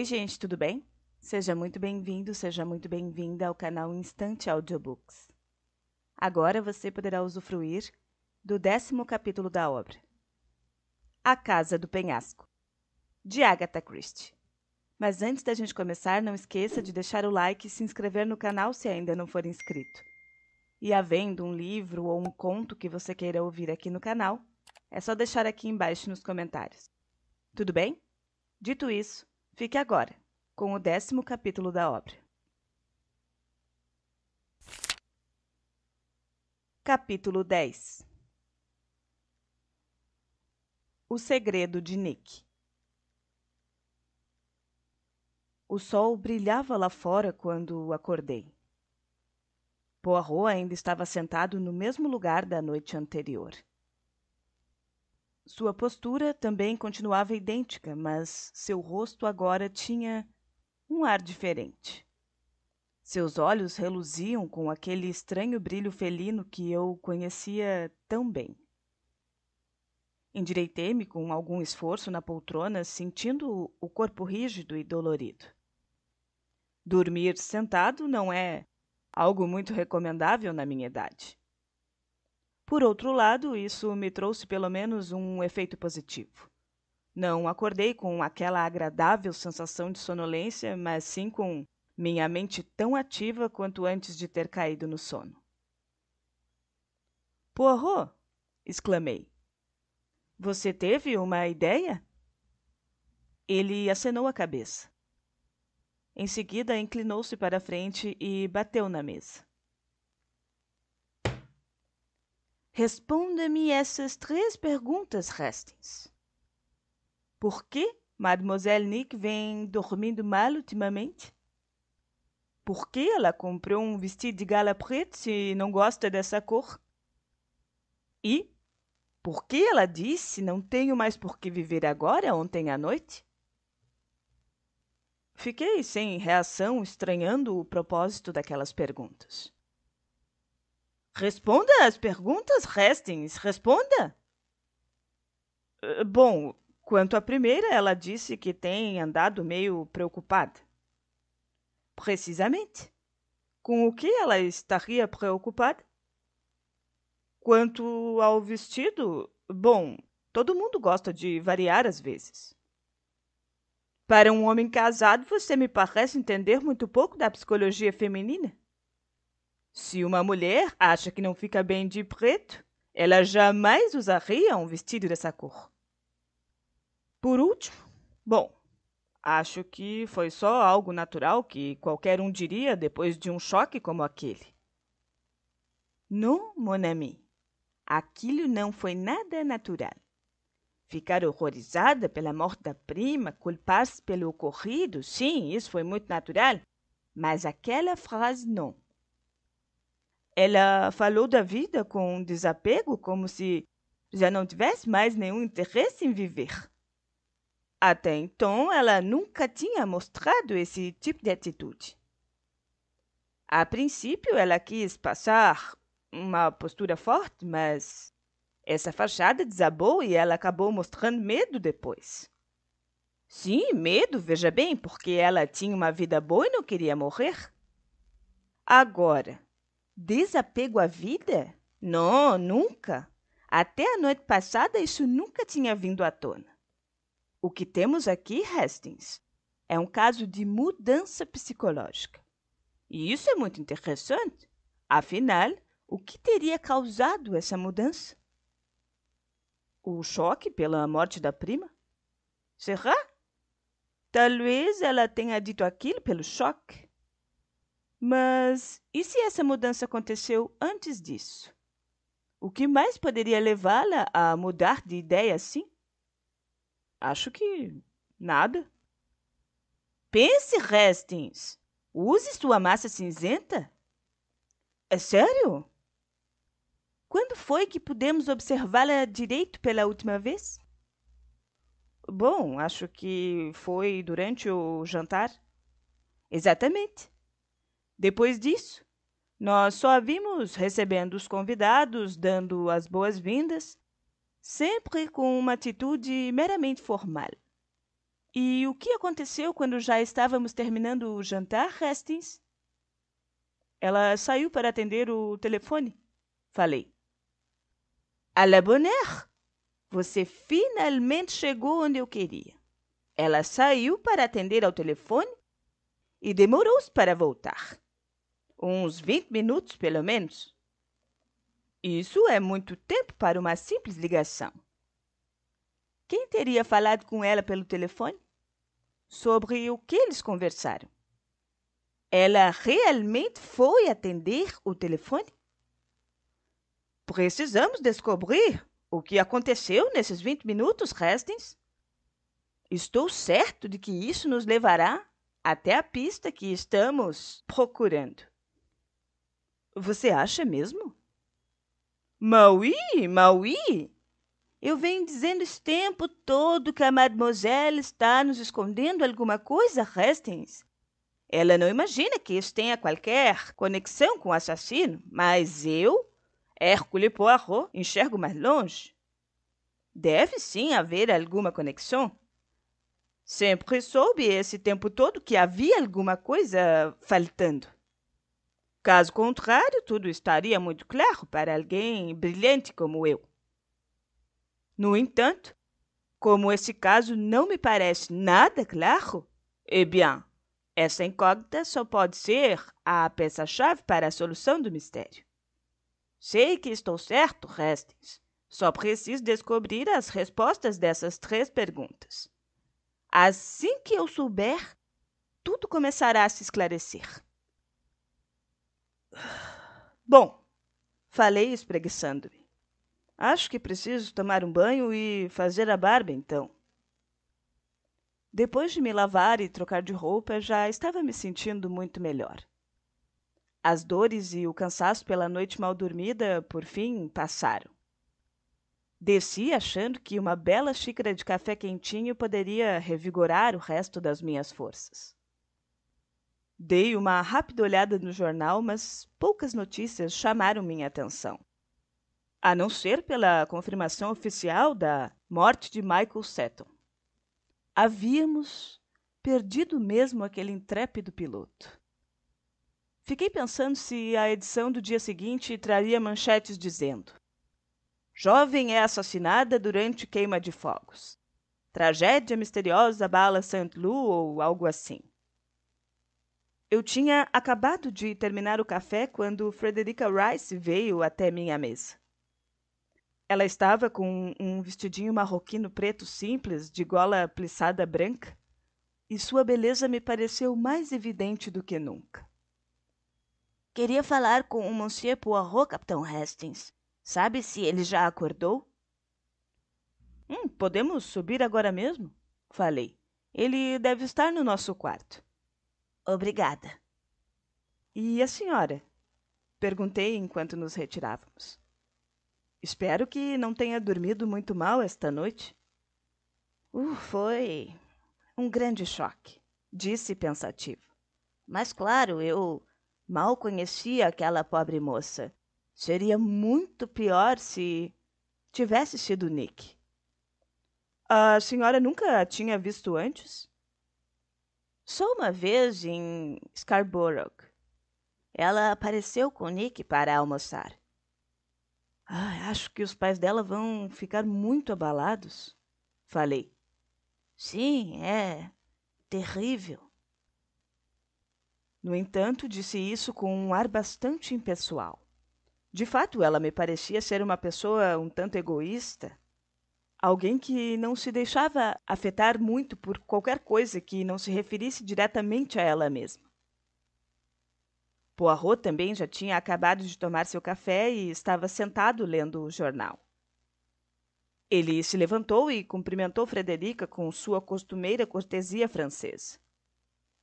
Oi, gente, tudo bem? Seja muito bem-vindo, seja muito bem-vinda ao canal Instante Audiobooks. Agora você poderá usufruir do décimo capítulo da obra, A Casa do Penhasco, de Agatha Christie. Mas antes da gente começar, não esqueça de deixar o like e se inscrever no canal se ainda não for inscrito. E havendo um livro ou um conto que você queira ouvir aqui no canal, é só deixar aqui embaixo nos comentários. Tudo bem? Dito isso, Fique agora com o décimo capítulo da obra. Capítulo 10 O segredo de Nick O sol brilhava lá fora quando acordei. Poirot ainda estava sentado no mesmo lugar da noite anterior. Sua postura também continuava idêntica, mas seu rosto agora tinha um ar diferente. Seus olhos reluziam com aquele estranho brilho felino que eu conhecia tão bem. Endireitei-me com algum esforço na poltrona, sentindo o corpo rígido e dolorido. Dormir sentado não é algo muito recomendável na minha idade. Por outro lado, isso me trouxe pelo menos um efeito positivo. Não acordei com aquela agradável sensação de sonolência, mas sim com minha mente tão ativa quanto antes de ter caído no sono. Porro! exclamei. Você teve uma ideia? Ele acenou a cabeça. Em seguida, inclinou-se para a frente e bateu na mesa. Responda-me essas três perguntas restantes. Por que Mademoiselle Nick vem dormindo mal ultimamente? Por que ela comprou um vestido de gala preto se não gosta dessa cor? E por que ela disse não tenho mais por que viver agora ontem à noite? Fiquei sem reação, estranhando o propósito daquelas perguntas. Responda às perguntas restins, responda. Ah, bom, quanto à primeira, ela disse que tem andado meio preocupada. Precisamente. Com o que ela estaria preocupada? Quanto ao vestido, bom, todo mundo gosta de variar às vezes. Para um homem casado, você me parece entender muito pouco da psicologia feminina se uma mulher acha que não fica bem de preto, ela jamais usaria um vestido dessa cor. Por último, bom, acho que foi só algo natural que qualquer um diria depois de um choque como aquele. Não, mon ami, aquilo não foi nada natural. Ficar horrorizada pela morte da prima, culpar-se pelo ocorrido, sim, isso foi muito natural, mas aquela frase não. Ela falou da vida com um desapego, como se já não tivesse mais nenhum interesse em viver. Até então, ela nunca tinha mostrado esse tipo de atitude. A princípio, ela quis passar uma postura forte, mas essa fachada desabou e ela acabou mostrando medo depois. Sim, medo, veja bem, porque ela tinha uma vida boa e não queria morrer. Agora, Desapego à vida? Não, nunca. Até a noite passada isso nunca tinha vindo à tona. O que temos aqui, Hastings, é um caso de mudança psicológica. E isso é muito interessante. Afinal, o que teria causado essa mudança? O choque pela morte da prima? Será? Talvez ela tenha dito aquilo pelo choque. Mas e se essa mudança aconteceu antes disso? O que mais poderia levá-la a mudar de ideia assim? Acho que nada. Pense, Hastings. use sua massa cinzenta? É sério? Quando foi que pudemos observá-la direito pela última vez? Bom, acho que foi durante o jantar. Exatamente. Depois disso, nós só a vimos recebendo os convidados, dando as boas-vindas, sempre com uma atitude meramente formal. E o que aconteceu quando já estávamos terminando o jantar, Hastings? Ela saiu para atender o telefone. Falei. À la bonne heure! Você finalmente chegou onde eu queria. Ela saiu para atender ao telefone e demorou-se para voltar uns vinte minutos, pelo menos. Isso é muito tempo para uma simples ligação. Quem teria falado com ela pelo telefone? Sobre o que eles conversaram? Ela realmente foi atender o telefone? Precisamos descobrir o que aconteceu nesses 20 minutos restantes. Estou certo de que isso nos levará até a pista que estamos procurando. Você acha mesmo? Maui, Maui! Eu venho dizendo esse tempo todo que a mademoiselle está nos escondendo alguma coisa, Hastings. Ela não imagina que isso tenha qualquer conexão com o assassino, mas eu, Hércules Poirot, enxergo mais longe. Deve sim haver alguma conexão. Sempre soube esse tempo todo que havia alguma coisa faltando. Caso contrário, tudo estaria muito claro para alguém brilhante como eu. No entanto, como esse caso não me parece nada claro, eh bien, essa incógnita só pode ser a peça-chave para a solução do mistério. Sei que estou certo, Hastings. Só preciso descobrir as respostas dessas três perguntas. Assim que eu souber, tudo começará a se esclarecer. Bom, falei espreguiçando-me. Acho que preciso tomar um banho e fazer a barba então. Depois de me lavar e trocar de roupa, já estava me sentindo muito melhor. As dores e o cansaço pela noite mal dormida, por fim, passaram. Desci achando que uma bela xícara de café quentinho poderia revigorar o resto das minhas forças. Dei uma rápida olhada no jornal, mas poucas notícias chamaram minha atenção. A não ser pela confirmação oficial da morte de Michael Seton. Havíamos perdido mesmo aquele intrépido piloto. Fiquei pensando se a edição do dia seguinte traria manchetes dizendo: Jovem é assassinada durante queima de fogos. Tragédia misteriosa bala Saint-Lou ou algo assim. Eu tinha acabado de terminar o café quando Frederica Rice veio até minha mesa. Ela estava com um vestidinho marroquino preto simples, de gola plissada branca, e sua beleza me pareceu mais evidente do que nunca. Queria falar com o Monsieur Poirot, Capitão Hastings. Sabe se ele já acordou? Hum, podemos subir agora mesmo? Falei. Ele deve estar no nosso quarto. Obrigada. E a senhora? Perguntei enquanto nos retirávamos. Espero que não tenha dormido muito mal esta noite. Uh, foi um grande choque, disse pensativo. Mas claro, eu mal conhecia aquela pobre moça. Seria muito pior se tivesse sido Nick. A senhora nunca a tinha visto antes? Só uma vez em Scarborough. Ela apareceu com Nick para almoçar. Ah, acho que os pais dela vão ficar muito abalados, falei. Sim, é terrível. No entanto, disse isso com um ar bastante impessoal. De fato, ela me parecia ser uma pessoa um tanto egoísta, alguém que não se deixava afetar muito por qualquer coisa que não se referisse diretamente a ela mesma. Poirot também já tinha acabado de tomar seu café e estava sentado lendo o jornal. Ele se levantou e cumprimentou Frederica com sua costumeira cortesia francesa.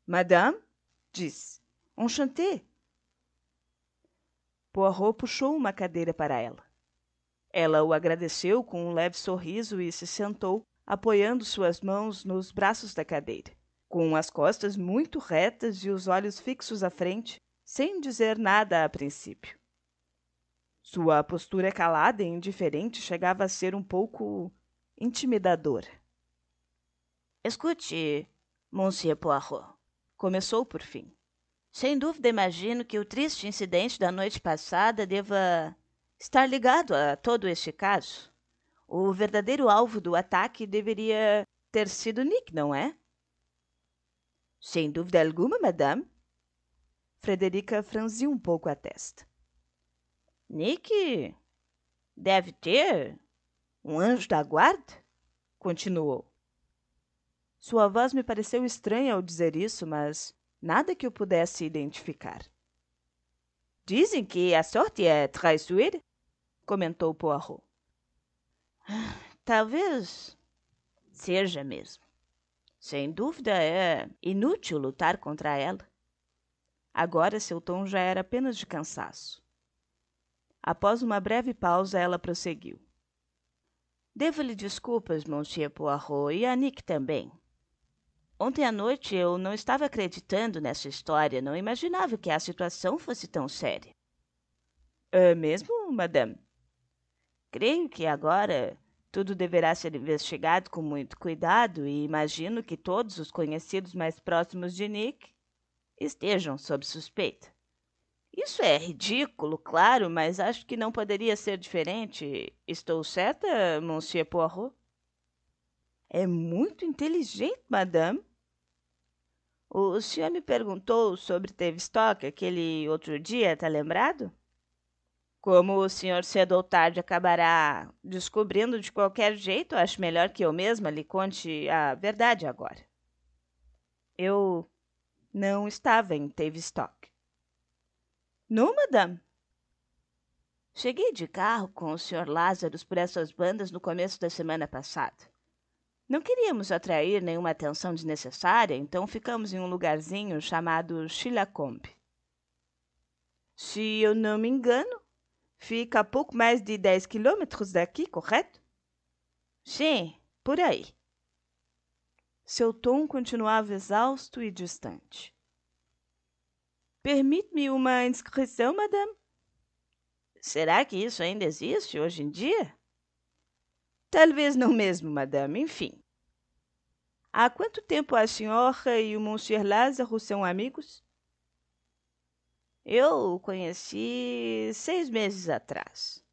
Madame, disse, enchanté. Poirot puxou uma cadeira para ela ela o agradeceu com um leve sorriso e se sentou apoiando suas mãos nos braços da cadeira com as costas muito retas e os olhos fixos à frente sem dizer nada a princípio sua postura calada e indiferente chegava a ser um pouco intimidadora escute monsieur poirot começou por fim sem dúvida imagino que o triste incidente da noite passada deva estar ligado a todo este caso. O verdadeiro alvo do ataque deveria ter sido Nick, não é? Sem dúvida alguma, madame. Frederica franziu um pouco a testa. Nick deve ter um anjo da guarda? Continuou. Sua voz me pareceu estranha ao dizer isso, mas nada que eu pudesse identificar. Dizem que a sorte é traiçoeira comentou Poirot. Talvez seja mesmo. Sem dúvida é inútil lutar contra ela. Agora seu tom já era apenas de cansaço. Após uma breve pausa, ela prosseguiu. Devo-lhe desculpas, Monsieur Poirot, e a Nick também. Ontem à noite eu não estava acreditando nessa história, não imaginava que a situação fosse tão séria. É mesmo, madame? Creio que agora tudo deverá ser investigado com muito cuidado e imagino que todos os conhecidos mais próximos de Nick estejam sob suspeita. Isso é ridículo, claro, mas acho que não poderia ser diferente. Estou certa, Monsieur Poirot? É muito inteligente, madame. O senhor me perguntou sobre Tavistock aquele outro dia, tá lembrado? Como o senhor cedo ou tarde acabará descobrindo de qualquer jeito, acho melhor que eu mesma lhe conte a verdade agora. Eu não estava em Tavistock. Não, madame. Cheguei de carro com o Sr. Lázaro por essas bandas no começo da semana passada. Não queríamos atrair nenhuma atenção desnecessária, então ficamos em um lugarzinho chamado Chilacombe. Se eu não me engano, Fica a pouco mais de 10 quilômetros daqui, correto? Sim, por aí. Seu tom continuava exausto e distante. Permite-me uma inscrição, madame? Será que isso ainda existe hoje em dia? Talvez não mesmo, madame, enfim. Há quanto tempo a senhora e o monsieur Lázaro são amigos? Eu o conheci seis meses atrás.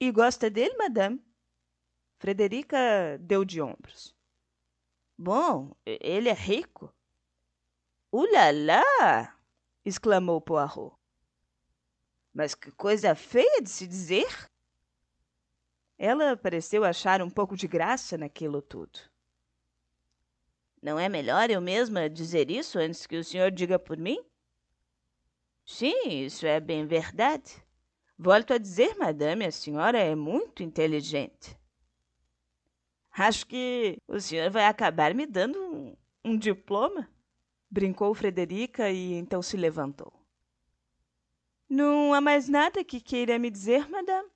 E gosta dele, madame? Frederica deu de ombros. Bom, ele é rico. Ulala! exclamou Poirot. Mas que coisa feia de se dizer! Ela pareceu achar um pouco de graça naquilo tudo. Não é melhor eu mesma dizer isso antes que o senhor diga por mim? Sim, isso é bem verdade. Volto a dizer, madame, a senhora é muito inteligente. Acho que o senhor vai acabar me dando um, um diploma, brincou Frederica e então se levantou. Não há mais nada que queira me dizer, madame?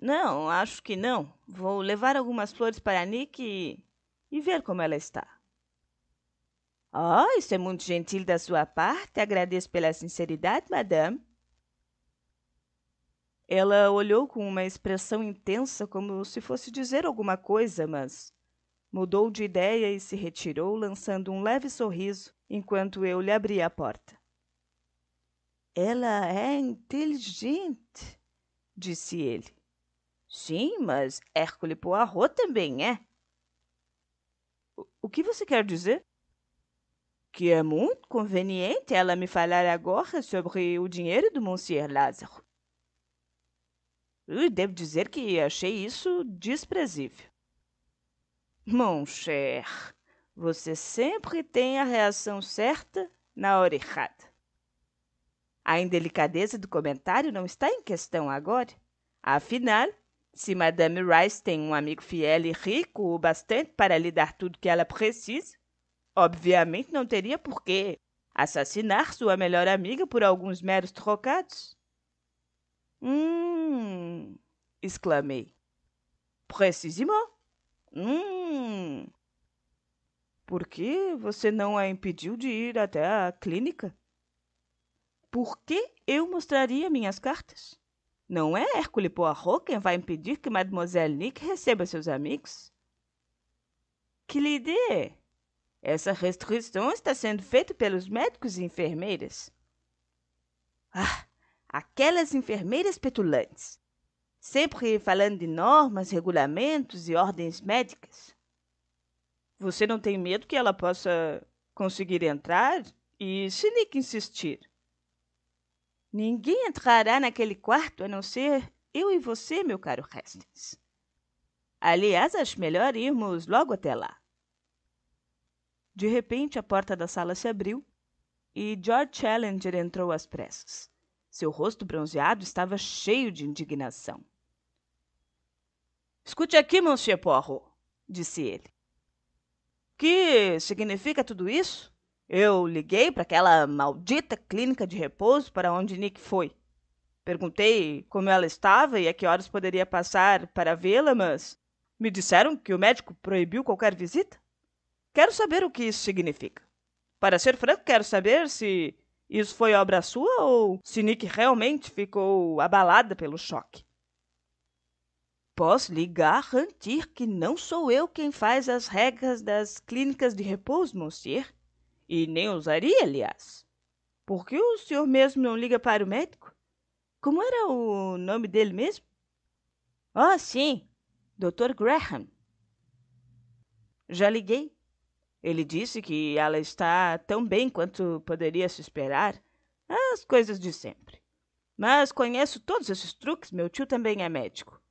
Não, acho que não. Vou levar algumas flores para a Nick e, e ver como ela está. Oh, isso é muito gentil da sua parte. Agradeço pela sinceridade, madame. Ela olhou com uma expressão intensa, como se fosse dizer alguma coisa, mas mudou de ideia e se retirou, lançando um leve sorriso enquanto eu lhe abri a porta. Ela é inteligente, disse ele. Sim, mas Hércule Poirot também é. O que você quer dizer? que é muito conveniente ela me falar agora sobre o dinheiro do Monsieur Lázaro. Eu devo dizer que achei isso desprezível. Mon cher, você sempre tem a reação certa na hora errada. A indelicadeza do comentário não está em questão agora. Afinal, se Madame Rice tem um amigo fiel e rico o bastante para lhe dar tudo que ela precisa, Obviamente não teria por que assassinar sua melhor amiga por alguns meros trocados. Hum, exclamei. Precisamente. Hum. Por que você não a impediu de ir até a clínica? Por que eu mostraria minhas cartas? Não é Hércules Poirot quem vai impedir que Mademoiselle Nick receba seus amigos? Que lhe essa restrição está sendo feita pelos médicos e enfermeiras. Ah, aquelas enfermeiras petulantes, sempre falando de normas, regulamentos e ordens médicas. Você não tem medo que ela possa conseguir entrar e se Nick insistir? Ninguém entrará naquele quarto a não ser eu e você, meu caro Hastings. Aliás, acho melhor irmos logo até lá. De repente, a porta da sala se abriu e George Challenger entrou às pressas. Seu rosto bronzeado estava cheio de indignação. Escute aqui, Monsieur Porro, disse ele. Que significa tudo isso? Eu liguei para aquela maldita clínica de repouso para onde Nick foi. Perguntei como ela estava e a que horas poderia passar para vê-la, mas me disseram que o médico proibiu qualquer visita. Quero saber o que isso significa. Para ser franco, quero saber se isso foi obra sua ou se Nick realmente ficou abalada pelo choque. Posso lhe garantir que não sou eu quem faz as regras das clínicas de repouso, monsieur. E nem ousaria, aliás. Por que o senhor mesmo não liga para o médico? Como era o nome dele mesmo? Ah, oh, sim, Dr. Graham. Já liguei, ele disse que ela está tão bem quanto poderia se esperar. As coisas de sempre. Mas conheço todos esses truques, meu tio também é médico.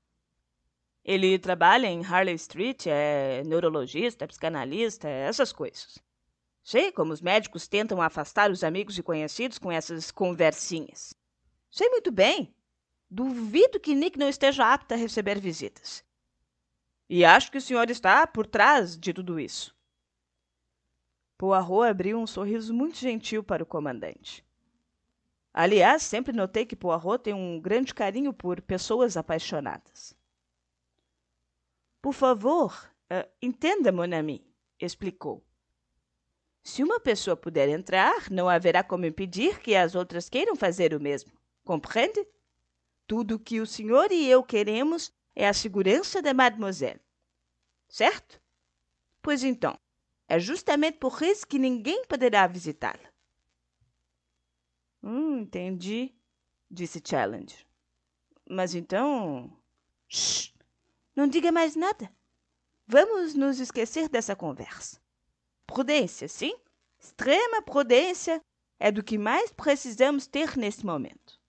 Ele trabalha em Harley Street, é neurologista, é psicanalista, é essas coisas. Sei como os médicos tentam afastar os amigos e conhecidos com essas conversinhas. Sei muito bem. Duvido que Nick não esteja apto a receber visitas. E acho que o senhor está por trás de tudo isso poirot abriu um sorriso muito gentil para o comandante aliás sempre notei que poirot tem um grande carinho por pessoas apaixonadas por favor eh, entenda mon ami explicou se uma pessoa puder entrar, não haverá como impedir que as outras queiram fazer o mesmo. Compreende? Tudo o que o senhor e eu queremos é a segurança da mademoiselle. Certo? Pois então, é justamente por isso que ninguém poderá visitá-la. Hum, entendi, disse Challenger. Mas então. Shh! Não diga mais nada. Vamos nos esquecer dessa conversa. Prudência, sim? Extrema prudência é do que mais precisamos ter neste momento.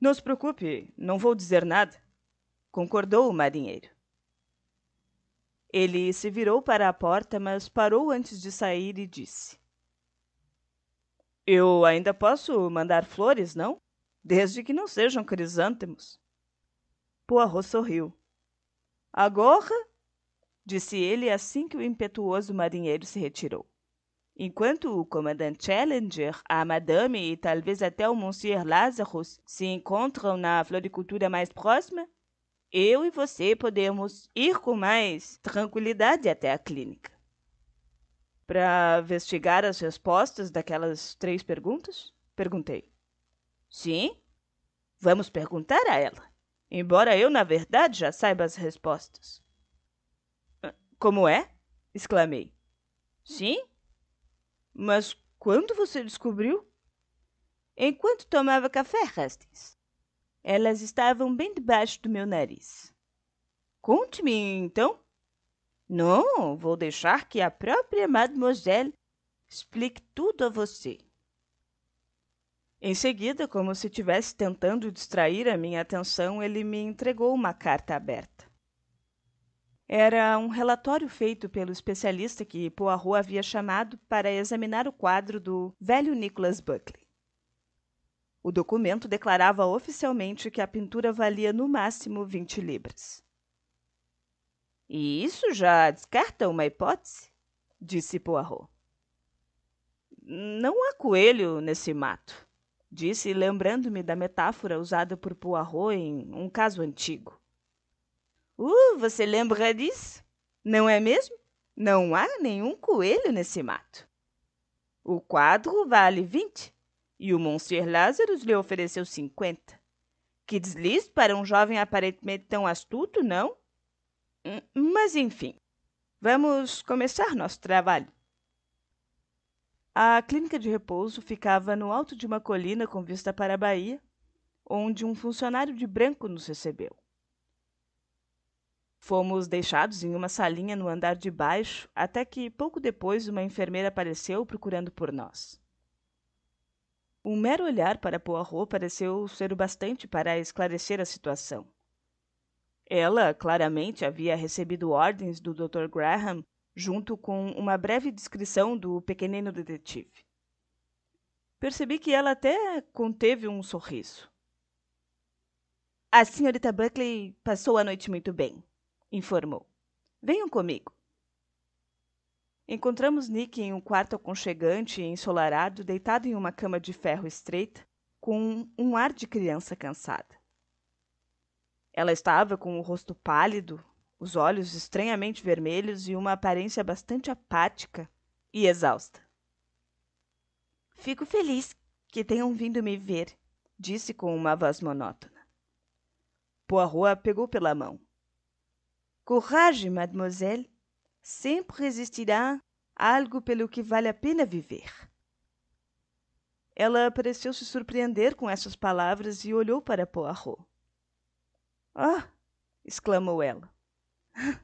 Não se preocupe, não vou dizer nada, concordou o marinheiro. Ele se virou para a porta, mas parou antes de sair e disse: Eu ainda posso mandar flores, não? Desde que não sejam crisântemos. Poirot sorriu. Agora? disse ele assim que o impetuoso marinheiro se retirou. Enquanto o comandante Challenger, a madame e talvez até o monsieur Lazarus se encontram na floricultura mais próxima, eu e você podemos ir com mais tranquilidade até a clínica. Para investigar as respostas daquelas três perguntas? Perguntei. Sim, vamos perguntar a ela, embora eu, na verdade, já saiba as respostas. Ah, como é? exclamei. Sim? Mas quando você descobriu? Enquanto tomava café, Hastings. Elas estavam bem debaixo do meu nariz. Conte-me, então. Não, vou deixar que a própria mademoiselle explique tudo a você. Em seguida, como se estivesse tentando distrair a minha atenção, ele me entregou uma carta aberta. Era um relatório feito pelo especialista que Poirot havia chamado para examinar o quadro do velho Nicholas Buckley. O documento declarava oficialmente que a pintura valia no máximo 20 libras. E isso já descarta uma hipótese? disse Poirot. Não há coelho nesse mato, disse, lembrando-me da metáfora usada por Poirot em um caso antigo. Uh, você lembra disso? Não é mesmo? Não há nenhum coelho nesse mato. O quadro vale 20 e o Monsieur Lázaro lhe ofereceu cinquenta. Que deslize para um jovem aparentemente tão astuto, não? Hum, mas, enfim, vamos começar nosso trabalho. A clínica de repouso ficava no alto de uma colina com vista para a Bahia, onde um funcionário de branco nos recebeu. Fomos deixados em uma salinha no andar de baixo, até que pouco depois uma enfermeira apareceu procurando por nós um mero olhar para Poirot pareceu ser o bastante para esclarecer a situação. Ela claramente havia recebido ordens do Dr. Graham, junto com uma breve descrição do pequenino detetive. Percebi que ela até conteve um sorriso. A senhorita Buckley passou a noite muito bem, informou. Venham comigo. Encontramos Nick em um quarto aconchegante e ensolarado, deitado em uma cama de ferro estreita, com um ar de criança cansada. Ela estava com o rosto pálido, os olhos estranhamente vermelhos e uma aparência bastante apática e exausta. Fico feliz que tenham vindo me ver, disse com uma voz monótona. Poirot a pegou pela mão. Courage, mademoiselle sempre existirá algo pelo que vale a pena viver. Ela pareceu se surpreender com essas palavras e olhou para Poirot. Ah! exclamou ela. Ah!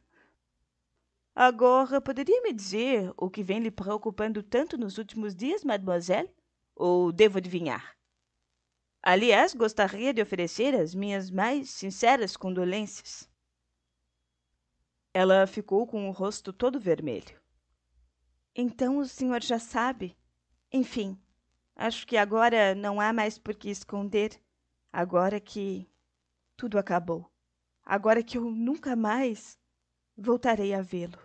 Agora, poderia me dizer o que vem lhe preocupando tanto nos últimos dias, mademoiselle? Ou devo adivinhar? Aliás, gostaria de oferecer as minhas mais sinceras condolências. Ela ficou com o rosto todo vermelho. Então o senhor já sabe? Enfim, acho que agora não há mais por que esconder. Agora que tudo acabou. Agora que eu nunca mais voltarei a vê-lo.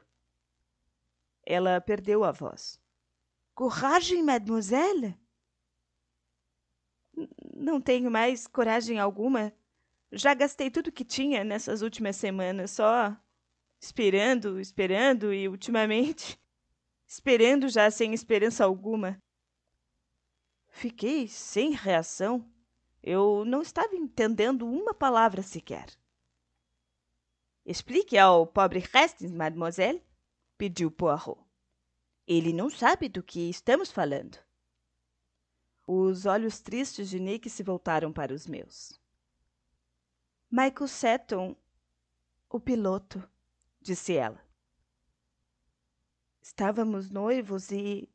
Ela perdeu a voz. Coragem, mademoiselle? Não tenho mais coragem alguma. Já gastei tudo que tinha nessas últimas semanas, só esperando, esperando e ultimamente esperando já sem esperança alguma. Fiquei sem reação. Eu não estava entendendo uma palavra sequer. Explique ao pobre Hastings, mademoiselle, pediu Poirot. Ele não sabe do que estamos falando. Os olhos tristes de Nick se voltaram para os meus. Michael Seton, o piloto disse ela. Estávamos noivos e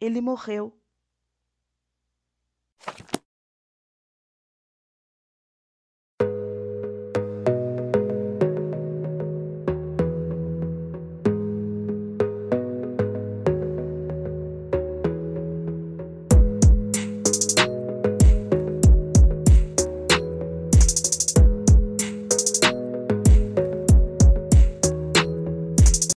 ele morreu.